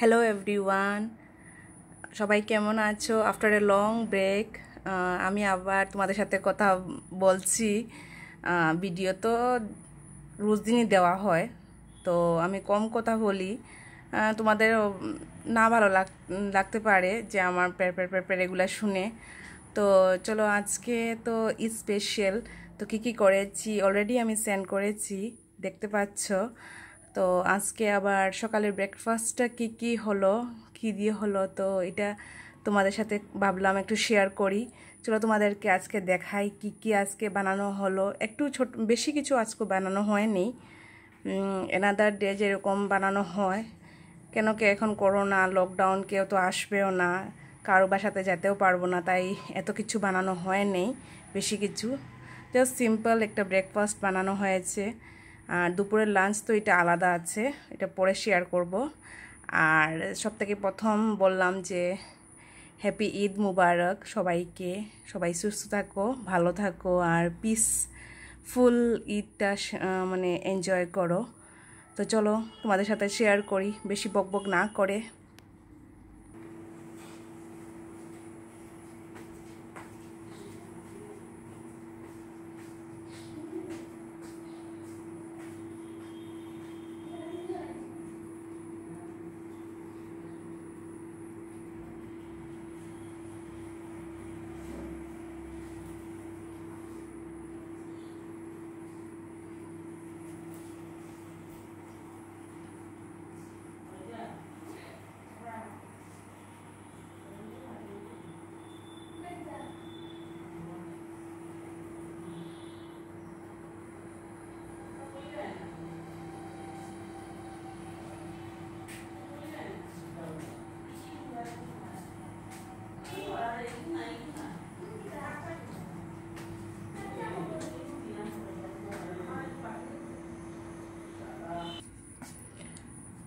hello every one সবাই কেমন আছো আফটার এ লং ব্রেক আমি আবার তোমাদের সাথে কথা বলছি ভিডিও তো রোজ দিনই দেওয়া হয় তো আমি কম কথা বলি তোমাদের না ভালো লাগ লাগতে পারে যে আমার প্যার প্যার এগুলো শুনে তো চলো আজকে তো স্পেশাল তো কী কী করেছি অলরেডি আমি সেন্ড করেছি দেখতে পাচ্ছ তো আজকে আবার সকালের ব্রেকফাস্টটা কি কি হলো কি দিয়ে হলো তো এটা তোমাদের সাথে ভাবলাম একটু শেয়ার করি চলো তোমাদেরকে আজকে দেখাই কি কি আজকে বানানো হলো একটু ছোট বেশি কিছু আজকে বানানো হয়নি এনাদার ডে যেরকম বানানো হয় কেন কি এখন করোনা লকডাউন কেউ তো আসবেও না কারো সাথে যেতেও পারবো না তাই এত কিছু বানানো হয়নি বেশি কিছু জাস্ট সিম্পল একটা ব্রেকফাস্ট বানানো হয়েছে আর দুপুরের লাঞ্চ তো এটা আলাদা আছে এটা পরে শেয়ার করব আর সব থেকে প্রথম বললাম যে হ্যাপি ঈদ মুবারক সবাইকে সবাই সুস্থ থাকো ভালো থাকো আর পিস ফুল ঈদটা মানে এনজয় করো তো চলো তোমাদের সাথে শেয়ার করি বেশি বকবক না করে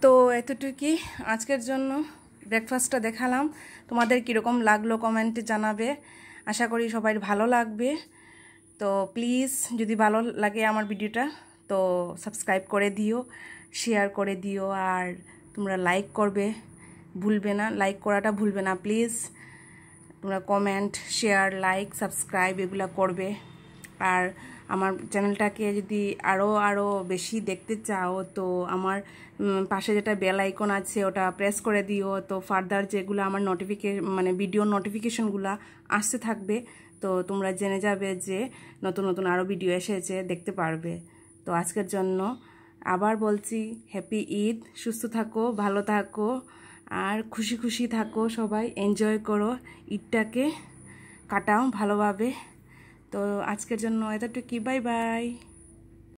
তো এতটুকুই আজকের জন্য ব্রেকফাস্টটা দেখালাম তোমাদের কীরকম লাগলো কমেন্টে জানাবে আশা করি সবাই ভালো লাগবে তো প্লিজ যদি ভালো লাগে আমার ভিডিওটা তো সাবস্ক্রাইব করে দিও শেয়ার করে দিও আর তোমরা লাইক করবে ভুলবে না লাইক করাটা ভুলবে না প্লিজ তোমরা কমেন্ট শেয়ার লাইক সাবস্ক্রাইব এগুলো করবে আর আমার চ্যানেলটাকে যদি আরও আরও বেশি দেখতে চাও তো আমার পাশে যেটা বেল আইকন আছে ওটা প্রেস করে দিও তো ফার্দার যেগুলো আমার নোটিফিকে মানে ভিডিও নোটিফিকেশনগুলো আসতে থাকবে তো তোমরা জেনে যাবে যে নতুন নতুন আরও ভিডিও এসেছে দেখতে পারবে তো আজকের জন্য আবার বলছি হ্যাপি ঈদ সুস্থ থাকো ভালো থাকো আর খুশি খুশি থাকো সবাই এনজয় করো ঈদটাকে কাটাও ভালোভাবে তো আজকের জন্য এতটুকু বাই বাই